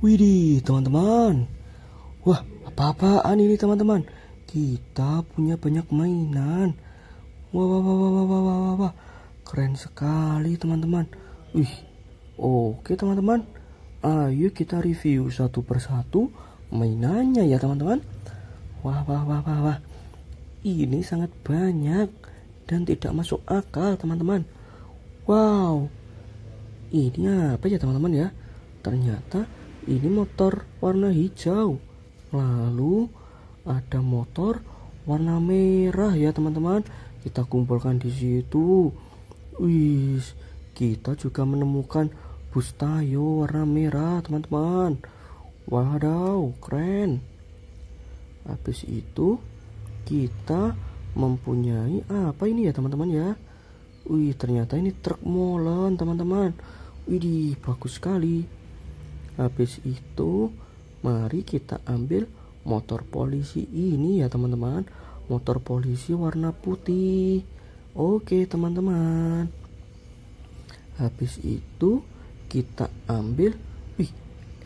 Widih, teman-teman. Wah, apa-apaan ini teman-teman? Kita punya banyak mainan. Wah, wah, wah, wah, wah, wah, wah, wah. Keren sekali teman-teman. Wih, oke teman-teman. Ayo kita review satu persatu mainannya ya teman-teman. Wah, wah, wah, wah, wah. Ini sangat banyak dan tidak masuk akal teman-teman. Wow, ini apa ya teman-teman ya? Ternyata ini motor warna hijau lalu ada motor warna merah ya teman-teman kita kumpulkan di situ wis kita juga menemukan bus tayo warna merah teman-teman wadaw keren habis itu kita mempunyai apa ini ya teman-teman ya wih ternyata ini truk molen teman-teman wih bagus sekali habis itu mari kita ambil motor polisi ini ya teman-teman motor polisi warna putih oke teman-teman habis itu kita ambil wih,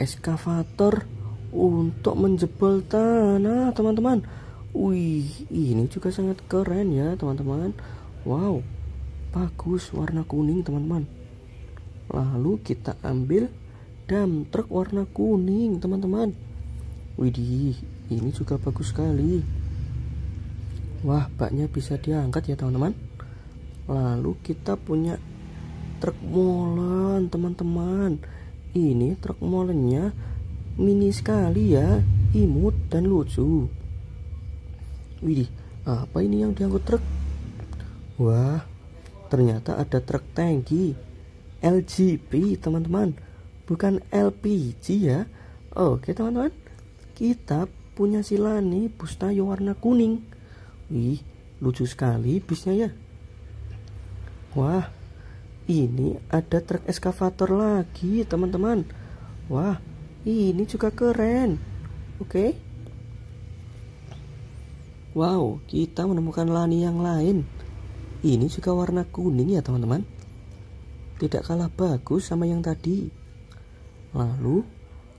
eskavator untuk menjebol tanah teman-teman wih ini juga sangat keren ya teman-teman wow bagus warna kuning teman-teman lalu kita ambil dam truk warna kuning teman-teman widih ini juga bagus sekali wah baknya bisa diangkat ya teman-teman lalu kita punya truk molen teman-teman ini truk molennya mini sekali ya imut dan lucu widih apa ini yang diangkut truk wah ternyata ada truk tangki LGP teman-teman bukan LPG ya oke teman-teman kita punya silani bus warna kuning wih lucu sekali bisnya ya wah ini ada truk eskavator lagi teman-teman wah ini juga keren oke wow kita menemukan lani yang lain ini juga warna kuning ya teman-teman tidak kalah bagus sama yang tadi Lalu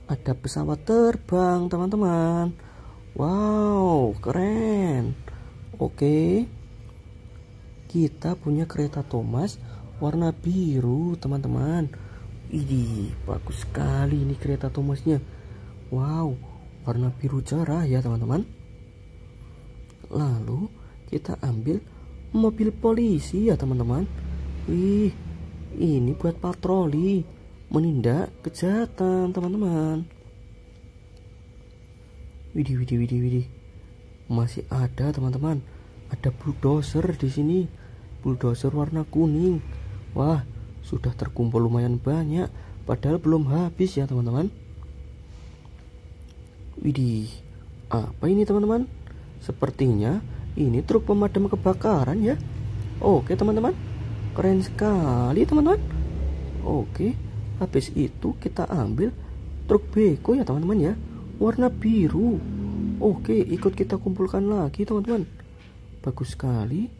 ada pesawat terbang teman-teman. Wow, keren. Oke. Kita punya kereta Thomas warna biru teman-teman. Ini bagus sekali ini kereta Thomasnya. Wow, warna biru cerah ya teman-teman. Lalu kita ambil mobil polisi ya teman-teman. Wih, ini buat patroli menindak kejahatan teman-teman widih widih widih widih masih ada teman-teman ada bulldozer di sini bulldozer warna kuning wah sudah terkumpul lumayan banyak padahal belum habis ya teman-teman widih apa ini teman-teman sepertinya ini truk pemadam kebakaran ya oke teman-teman keren sekali teman-teman oke habis itu kita ambil truk beko ya teman-teman ya warna biru oke ikut kita kumpulkan lagi teman-teman bagus sekali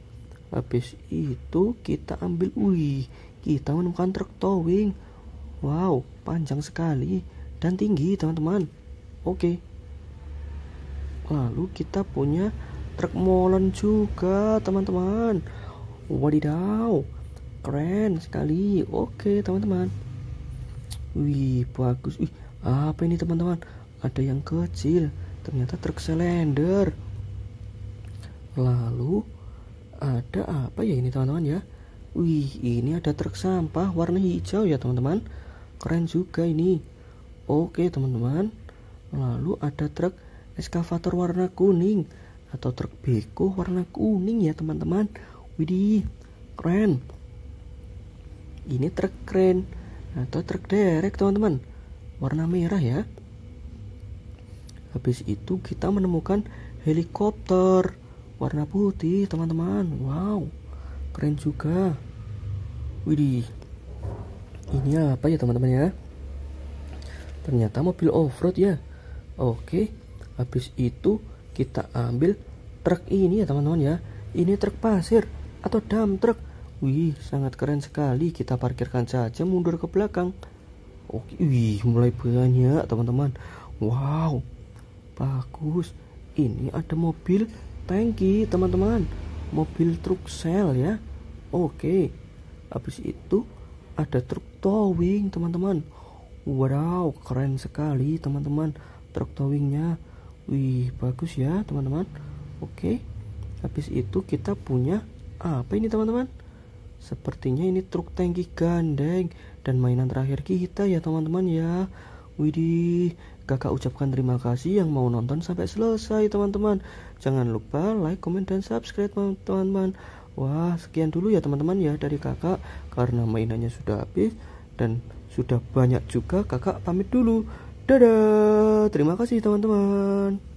habis itu kita ambil wih kita menemukan truk towing wow panjang sekali dan tinggi teman-teman oke lalu kita punya truk molen juga teman-teman wadidaw keren sekali oke teman-teman Wih, bagus. Wih, apa ini teman-teman? Ada yang kecil. Ternyata truk selender. Lalu ada apa ya ini teman-teman ya? Wih, ini ada truk sampah warna hijau ya teman-teman. Keren juga ini. Oke teman-teman. Lalu ada truk eskavator warna kuning atau truk beko warna kuning ya teman-teman. Widih, keren. Ini truk keren atau truk derek teman-teman warna merah ya habis itu kita menemukan helikopter warna putih teman-teman wow keren juga widih ini apa ya teman-teman ya ternyata mobil off-road ya oke habis itu kita ambil truk ini ya teman-teman ya ini truk pasir atau dump truk Wih, sangat keren sekali. Kita parkirkan saja mundur ke belakang. Oke, wih, mulai banyak, teman-teman. Wow. Bagus. Ini ada mobil tangki, teman-teman. Mobil truk sel ya. Oke. Habis itu ada truk towing, teman-teman. Wow, keren sekali, teman-teman. Truk towingnya. Wih, bagus ya, teman-teman. Oke. Habis itu kita punya apa ini, teman-teman? Sepertinya ini truk tangki gandeng dan mainan terakhir kita ya teman-teman ya. Widih, kakak ucapkan terima kasih yang mau nonton sampai selesai teman-teman. Jangan lupa like, komen, dan subscribe teman-teman. Wah, sekian dulu ya teman-teman ya dari kakak karena mainannya sudah habis dan sudah banyak juga kakak pamit dulu. Dadah, terima kasih teman-teman.